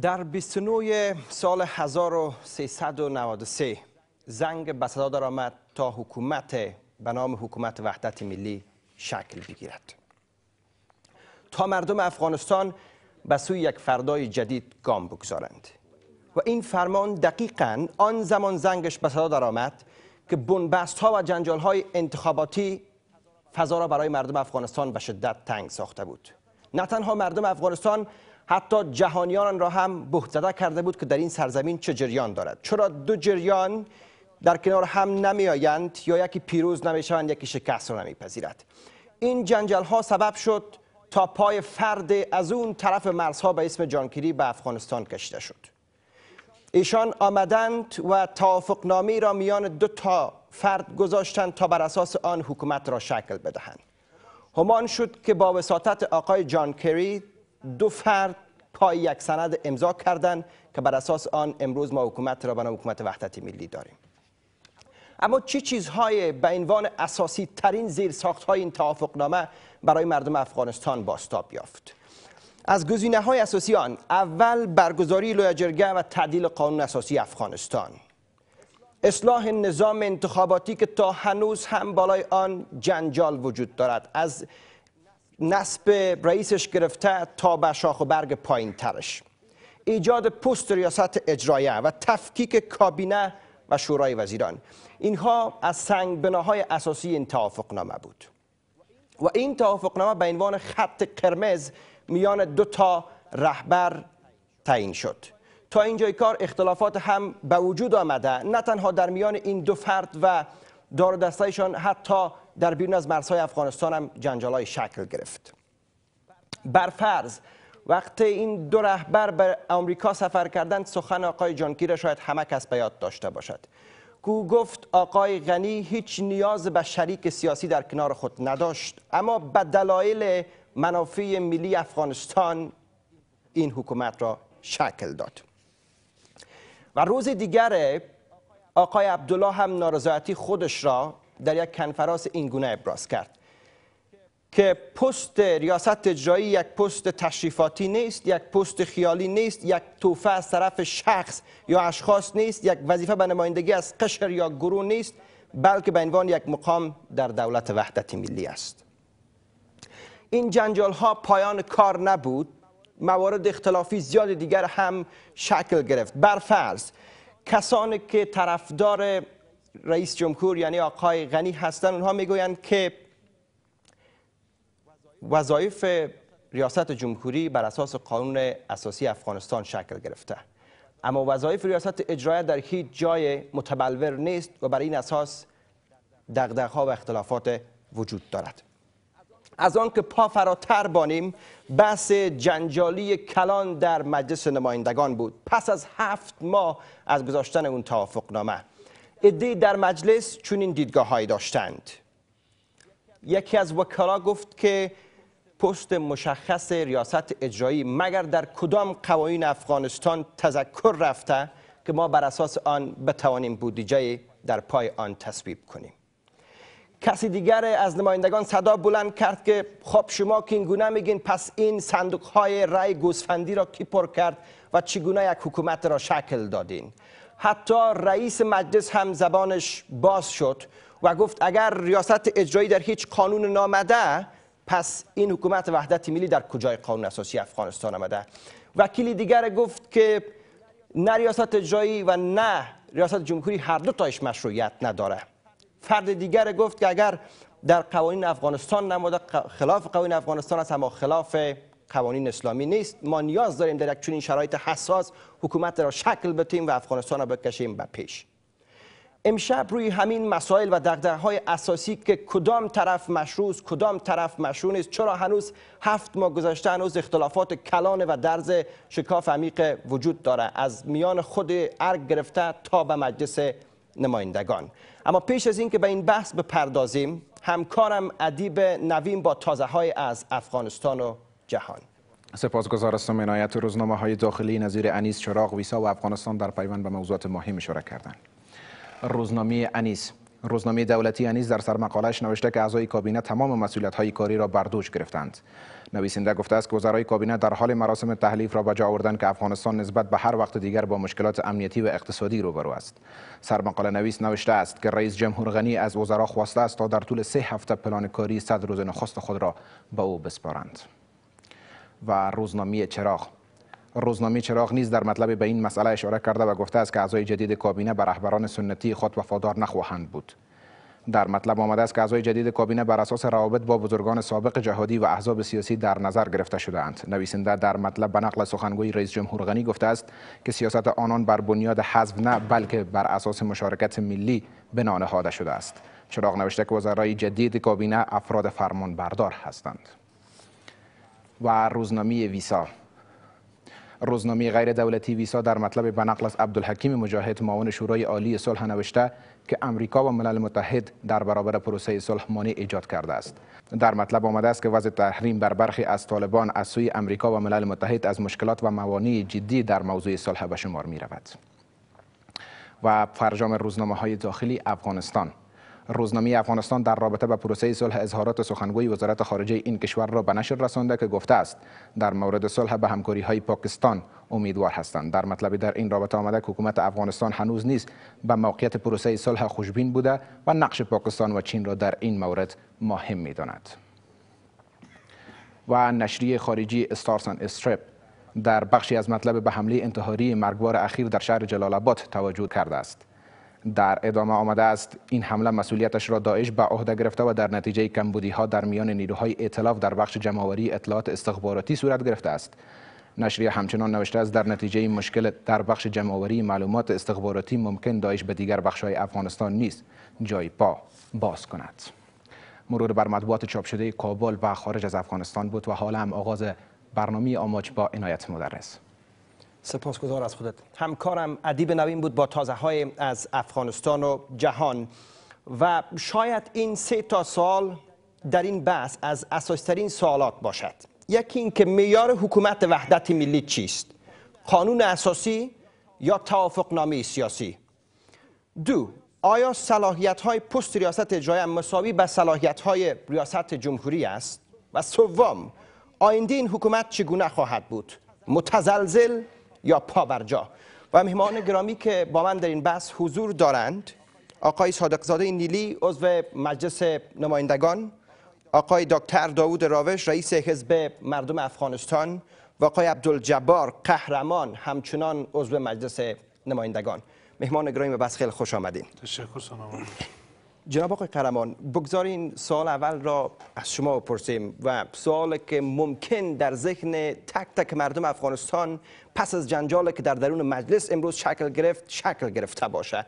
در 29 سال 1393 زنگ به آمد تا حکومت به نام حکومت وحدت ملی شکل بگیرد تا مردم افغانستان به سوی یک فردای جدید گام بگذارند و این فرمان دقیقا آن زمان زنگش به صدا درآمد که بنبست ها و جنجال های انتخاباتی فضا را برای مردم افغانستان به شدت تنگ ساخته بود نه تنها مردم افغانستان حتی جهانیان را هم زده کرده بود که در این سرزمین چه جریان دارد چرا دو جریان در کنار هم نمی آیند یا یکی پیروز نمی شوند یکی شکست را نمی پذیرد این جنجل ها سبب شد تا پای فرد از اون طرف مرزها به اسم جانکیری به افغانستان کشیده شد ایشان آمدند و نامی را میان دو تا فرد گذاشتند تا بر اساس آن حکومت را شکل بدهند همان شد که با وساطت آقای جان کری دو فرد پای یک سند امضا کردند که بر اساس آن امروز ما حکومت را به نام حکومت وحدت ملی داریم اما چه چی چیزهای به عنوان اساسی ترین زیر ساخت های این توافقنامه برای مردم افغانستان باستاب یافت از گزینه های اساسی آن اول برگزاری لویجرگه و تعدیل قانون اساسی افغانستان اصلاح نظام انتخاباتی که تا هنوز هم بالای آن جنجال وجود دارد از نصب رئیسش گرفته تا به شاخ و برگ پایین ترش ایجاد پست ریاست اجرایه و تفکیک کابینه و شورای وزیران اینها از سنگ بناهای اساسی این توافقنامه بود و این توافقنامه به عنوان خط قرمز میان دو تا رهبر تعیین شد تا اینجای کار اختلافات هم به وجود آمده نه تنها در میان این دو فرد و دار حتی در بیرون از مرزهای افغانستان هم های شکل گرفت برفرض وقتی این دو رهبر به آمریکا سفر کردند سخن آقای جانکی را شاید همه کس به یاد داشته باشد کو گفت آقای غنی هیچ نیاز به شریک سیاسی در کنار خود نداشت اما به دلایل منافع ملی افغانستان این حکومت را شکل داد و روز دیگر آقای عبدالله هم نارضایتی خودش را در یک کنفرانس گونه ابراز کرد که پست ریاست جایی یک پست تشریفاتی نیست یک پست خیالی نیست یک توفه از طرف شخص یا اشخاص نیست یک وظیفه به نمایندگی از قشر یا گروه نیست بلکه به عنوان یک مقام در دولت وحدت ملی است این جنجال ها پایان کار نبود موارد اختلافی زیاد دیگر هم شکل گرفت برفرض کسانی که طرفدار رئیس جمهور یعنی آقای غنی هستند اونها میگویند که وظایف ریاست جمهوری بر اساس قانون اساسی افغانستان شکل گرفته اما وظایف ریاست اجرایه در هیچ جای متبلور نیست و بر این اساس دغدغه‌ها و اختلافات وجود دارد از آن که پا فراتر بانیم بحث جنجالی کلان در مجلس نمایندگان بود پس از هفت ماه از گذاشتن اون توافقنامه ایدی در مجلس چنین دیدگاه های داشتند یکی از وکلا گفت که پست مشخص ریاست اجرایی مگر در کدام قوانین افغانستان تذکر رفته که ما بر اساس آن بتوانیم بودجه در پای آن تصویب کنیم کسی دیگر از نمایندگان صدا بلند کرد که خب شما که این گونه میگین پس این صندوق های رای گوسفندی را کی پر کرد و چگونه یک حکومت را شکل دادین حتی رئیس مجلس هم زبانش باز شد و گفت اگر ریاست اجرایی در هیچ قانون نامده پس این حکومت وحدت ملی در کجای قانون اساسی افغانستان آمده وکیل دیگر گفت که نه ریاست اجرایی و نه ریاست جمهوری هر دو تایش مشروعیت نداره فرد دیگر گفت که اگر در قوانین افغانستان نموده خلاف قوانین افغانستان است اما خلاف قوانین اسلامی نیست ما نیاز داریم در یک چنین شرایط حساس حکومت را شکل بتیم و افغانستان را بکشیم به پیش امشب روی همین مسائل و دقدره های اساسی که کدام طرف مشروع است کدام طرف مشروع نیست چرا هنوز هفت ماه گذشته هنوز اختلافات کلان و درز شکاف عمیق وجود داره از میان خود ارگ گرفته تا به مجلس نمایندگان اما پیش از اینکه به این بحث بپردازیم همکارم ادیب نویم با تازه از افغانستان جهان سپاسگزار هستم منایت روزنامه های داخلی نظیر انیس چراغ ویسا و افغانستان در پیوند به موضوعات مهم اشاره کردند روزنامه انیس روزنامه دولتی انیس در سرمقالهش نوشته که اعضای کابینه تمام مسئولیت های کاری را بردوش گرفتند نویسنده گفته است که وزرای کابینه در حال مراسم تحلیف را جا آوردند که افغانستان نسبت به هر وقت دیگر با مشکلات امنیتی و اقتصادی روبرو است سرمقاله نویس نوشته است که رئیس جمهور غنی از وزرا خواسته است تا در طول سه هفته پلان کاری صد روز نخست خود را به او بسپارند و روزنامه چراغ روزنامه چراغ نیز در مطلب به این مسئله اشاره کرده و گفته است که اعضای جدید کابینه به رهبران سنتی خود وفادار نخواهند بود در مطلب آمده است که اعضای جدید کابینه بر اساس روابط با بزرگان سابق جهادی و احزاب سیاسی در نظر گرفته شده اند نویسنده در مطلب به نقل سخنگوی رئیس جمهور غنی گفته است که سیاست آنان بر بنیاد حذف نه بلکه بر اساس مشارکت ملی بنا نهاده شده است چراغ نوشته که وزرای جدید کابینه افراد فرمانبردار هستند و روزنامه ویسا روزنامه غیر دولتی ویسا در مطلب بنقل از عبدالحکیم مجاهد معاون شورای عالی صلح نوشته که امریکا و ملل متحد در برابر پروسه صلح مانع ایجاد کرده است در مطلب آمده است که وضع تحریم بر برخی از طالبان از سوی امریکا و ملل متحد از مشکلات و موانع جدی در موضوع صلح به شمار می و فرجام روزنامه های داخلی افغانستان روزنامه افغانستان در رابطه با پروسه صلح اظهارات سخنگوی وزارت خارجه این کشور را به نشر رسانده که گفته است در مورد صلح به همکاری های پاکستان امیدوار هستند در مطلبی در این رابطه آمده که حکومت افغانستان هنوز نیست به موقعیت پروسه صلح خوشبین بوده و نقش پاکستان و چین را در این مورد مهم میداند و نشریه خارجی استارسن استریپ در بخشی از مطلب به حمله انتحاری مرگبار اخیر در شهر جلال آباد توجه کرده است در ادامه آمده است این حمله مسئولیتش را داعش به عهده گرفته و در نتیجه کمبودی ها در میان نیروهای ائتلاف در بخش جمعآوری اطلاعات استخباراتی صورت گرفته است نشریه همچنان نوشته است در نتیجه مشکل در بخش جمعآوری معلومات استخباراتی ممکن داعش به دیگر های افغانستان نیست جای پا باز کند مرور بر مطبوعات چاپ شده کابل و خارج از افغانستان بود و حالا هم آغاز برنامه آماج با عنایت مدرس سپاسگزار از خودت همکارم ادیب نوین بود با تازه های از افغانستان و جهان و شاید این سه تا سال در این بحث از اساسترین سوالات باشد یکی اینکه میار حکومت وحدت ملی چیست قانون اساسی یا توافقنامه سیاسی دو آیا صلاحیت های پست ریاست اجرایی مساوی به صلاحیت های ریاست جمهوری است و سوم آینده این حکومت چگونه خواهد بود متزلزل یا پاورجا و مهمان گرامی که با من در این بحث حضور دارند آقای صادقزاده نیلی عضو مجلس نمایندگان آقای دکتر داوود راوش رئیس حزب مردم افغانستان و آقای عبدالجبار قهرمان همچنان عضو مجلس نمایندگان مهمان گرامی بس خیلی خوش آمدین تشکر سلام جناب آقای قرمان بگذارین سال اول را از شما بپرسیم و سوال که ممکن در ذهن تک تک مردم افغانستان پس از جنجال که در درون مجلس امروز شکل گرفت شکل گرفته باشه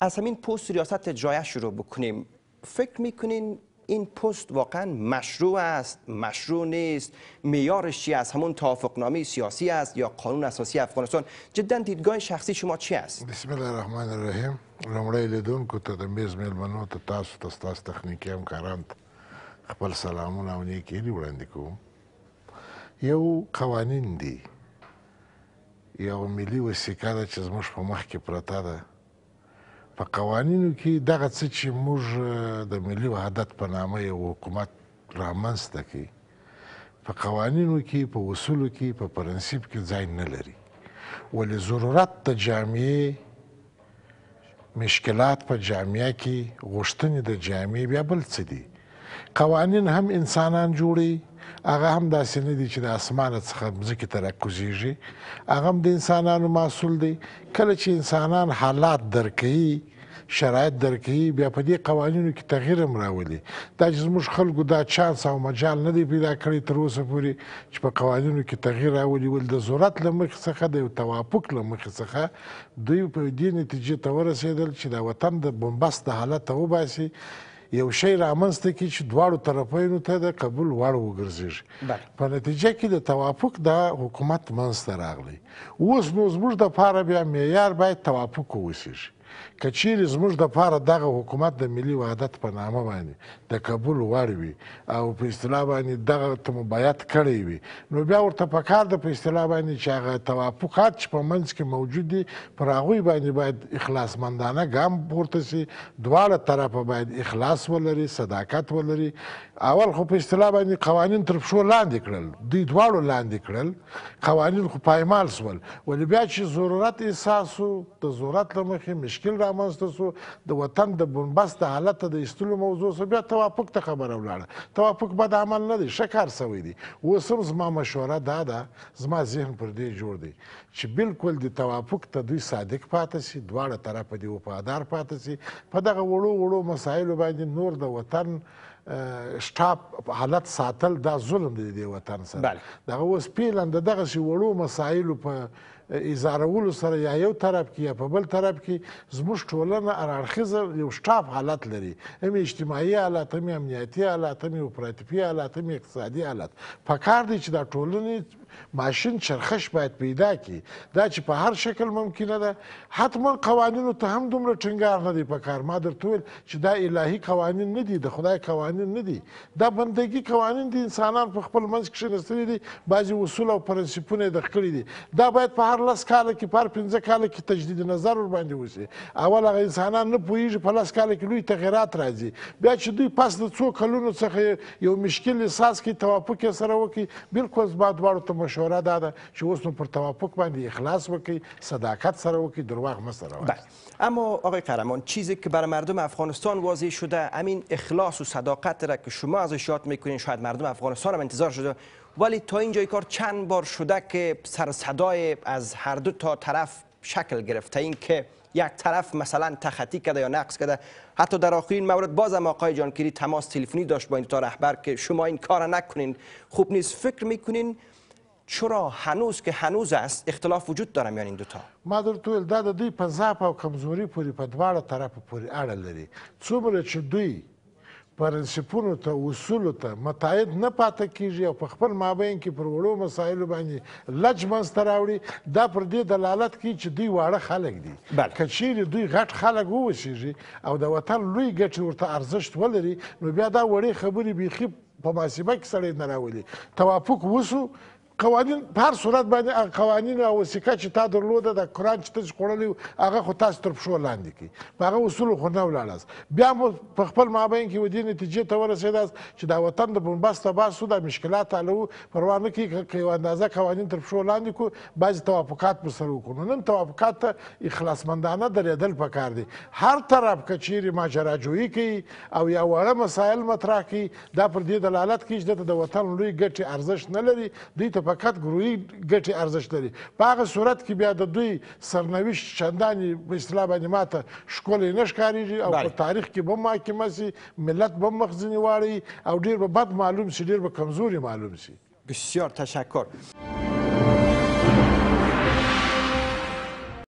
از همین پست ریاست جایه شروع بکنیم فکر میکنین این پست واقعا مشروع است مشروع نیست میارش چی از همون توافقنامه سیاسی است یا قانون اساسی افغانستان جدا دیدگاه شخصی شما چی است بسم الله الرحمن الرحیم لمړی لیدونکو ته د میز میلمنو ته تاسو ته ستاسو تخنیکي همکاران خپل سلامونه او نیکې وړاندې کوم یو قوانین دی یو ملي وسیقه ده چې زموږ په مخ کې پرته ده په قوانینو کې دغه څه چې موږ د ملي وحدت په نامه یو حکومت رامنځته کړي په قوانینو کې په اصولو کې په پرنسیپ کې ځای نه لري ولې ضرورت د جامعې مشکلات په جامعه کې غوښتنې د جامعې بیا بل څه دي قوانین هم انسانان جوړي هغه هم داسې نه دي چې د اسمانه څخه مځکې ته راکوزیږي هغه هم د انسانانو محصول دی کله چې انسانان حالات درک کوي شرایط درکوي بیا په دې قوانینو کې تغییر هم راولي دا چې زموږ خلکو دا چانس او مجال نه دی پیدا کړی تر اوسه پورې چې په قوانینو کې تغییر راولي ول د ضرورت له مخې څخه د یو توافق له مخې څخه دوی په دې نتیجې ته ورسېدل چې دا وطن د بمبست حالت ته وباسي یو شی رامنځته کړي چې دواړو طرفینو ته د قبول وړ وګرځېږي په نتیجه کې د توافق دا حکومت منځته راغلی اوس نو زموږ د پاره بیا معیار باید توافق ووسیږي کچیر زموږ د پاره دغه حکومت د ملي وحدت په نامه باندې د قبول وړ وي او په اصطلاح باندې دغه ته مبایت کړی وي نو بیا ورته په کار د په اصطلاح باندې چې هغه توافقات چې په منځ کې موجود دي پر هغوی باندې باید اخلاص مندانه ګام پورته سي دواړه طرفه باید اخلاص ولري صداقت ولري اول خو په اصطلاح باندې قوانین تر پښو لاندې کړل دوی دواړو لاندې کړل قوانین خو پایمال شول ولې بیا چې ضرورت احساس د ضرورت له مخې مشکل مشکل رامنځته سو د وطن د بنبست د حالت د ایستلو موضوع سو بیا توافق ته خبره ولاړه توافق بد عمل نه دی ښه کار سوی دی اوس هم زما مشوره دا ده زما ذهن پر دې جوړ دی چې بالکل د توافق ته دوی صادق پاتې سي دواړه طرفه دي وفادار پاتې سي په دغه وړو وړو مسایلو باندې نور د وطن شټاپ حالت ساتل دا ظلم دی د وطن سره دغه اوس پیلن د دغسې وړو مسایلو په ایزارولو سره یا یو طرف کې یا په بل طرف کې زموږ ټولنه هراړخیزه یو شټاف حالت لري هم اجتماعي حالت هم امنیتي حالت هم اوپراتیفي حالت هم اقتصادي حالت پکار دی چې دا ټولنې ماشین چرخش باید پیدا کی دا چې په هر شکل ممکنه ده حتما قوانینو ته هم دومره ټینګار نه دی په کار ما درته ویل چې دا الهي قوانین نه دي د خدای قوانین نه دي دا بندګي قوانین دي انسانان په خپل منځ کې شنستري دي بعضي اصول او پرنسپونه د خپل دي دا باید په هر هر لس کاله کې په هر پنځه کاله کې تجدید نظر ورباندې وشي اول هغه انسانان نه پوهیږي په لس کاله کې لوی تغیرات راځي بیا چې دوی پس د څو کلونو څخه یو مشکل احساس کوي توافق یې سره وکړي بالکل زما دواړو ته مشوره دا ده چې اوس نو پر توافق باندې اخلاص وکړي صداقت سره وکړي دروغ مه سره وکړي اما آقای قهرمان چیزی که برای مردم افغانستان واضح شده همین اخلاص و صداقت را که شما ازش یاد میکنین شاید مردم افغانستان هم انتظار شده ولی تا اینجا کار چند بار شده که سر صدای از هر دو تا طرف شکل گرفته این که یک طرف مثلا تخطی کرده یا نقص کرده حتی در آخرین مورد بازم آقای جانکیری تماس تلفنی داشت با این تا رهبر که شما این کار نکنین خوب نیست فکر میکنین چرا هنوز که هنوز است اختلاف وجود داره میان این دوتا ما در تو دا د دوی په ضعف او کمزوری پوری په دواړه طرف پوری اړه لري څومره چې دوی پرنسپونو ته اصولو ته متعد نه پاتې کیږي او په خپل مابین کې پر وړو مسایلو باندې لج منځته راوړي دا پر دې دلالت کوي چې دوی واړه خلک دي که چیرې دوی غټ خلک واوسیږي او د وطن لوی ګټې ورته ارزښت ولري نو بیا دا وړې خبرې بیخي په محاسبه کې سړی نه راولي توافق وسو قوانین په هر صورت باندې قوانین او وسیقه چې تا درلوده د قران چې تاسو خوړلې هغه خو تاسو تر پښو لاندې کی په هغه اصول خو نه ولاړاست بیا مو په خپل مابین کې ودی نتیجې ته ورسېداست چې دا وطن د بنبست باسو د مشکلات حلو پروا نه کی که یو اندازه قوانین تر پښو لاندې کو بعض توافقات پر سر وکړو نن توافقات ته اخلاصمندانه درېدل پکار دي هر طرف که چیرې ماجراجویي کوي او یا وړه مسایل مطرح کوي دا پر دې دلالت کوي چې د وطن لوی ګټې ارزښت نه لري دوی ته فقط ګروي ګټې ارزښت لري په هغه صورت کې بیا د دوی سرنوشت چندانې په اصطلاح باندې ماته ښکلی نه ښکارېږي او په تاریخ کې به هم حاکمه سي ملت به هم مخ ځینې واړوي او ډېر به بد معلوم سي ډېر به کمزوري معلوم سي بسیار تشکر